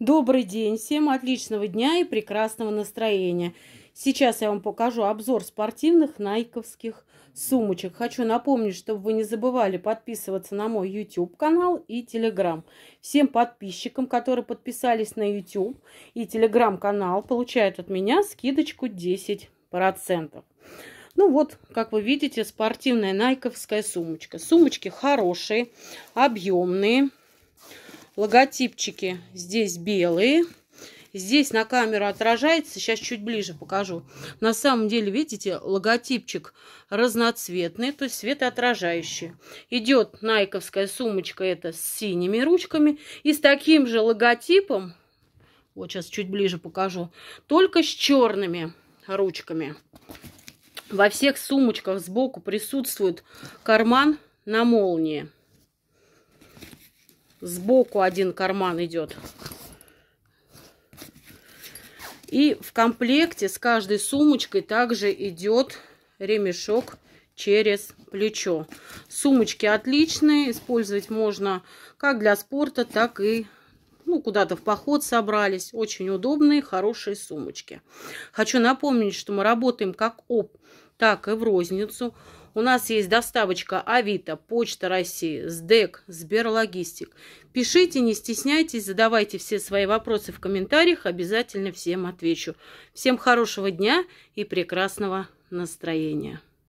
Добрый день всем, отличного дня и прекрасного настроения. Сейчас я вам покажу обзор спортивных найковских сумочек. Хочу напомнить, чтобы вы не забывали подписываться на мой YouTube канал и Telegram. Всем подписчикам, которые подписались на YouTube и Telegram канал, получают от меня скидочку 10%. Ну вот, как вы видите, спортивная найковская сумочка. Сумочки хорошие, объемные. Логотипчики здесь белые. Здесь на камеру отражается, сейчас чуть ближе покажу. На самом деле, видите, логотипчик разноцветный, то есть светоотражающий. Идет найковская сумочка, это с синими ручками. И с таким же логотипом, вот сейчас чуть ближе покажу, только с черными ручками. Во всех сумочках сбоку присутствует карман на молнии. Сбоку один карман идет. И в комплекте с каждой сумочкой также идет ремешок через плечо. Сумочки отличные, использовать можно как для спорта, так и ну, куда-то в поход собрались. Очень удобные, хорошие сумочки. Хочу напомнить, что мы работаем как об так и в розницу. У нас есть доставочка Авито, Почта России, СДЭК, Сберлогистик. Пишите, не стесняйтесь, задавайте все свои вопросы в комментариях, обязательно всем отвечу. Всем хорошего дня и прекрасного настроения.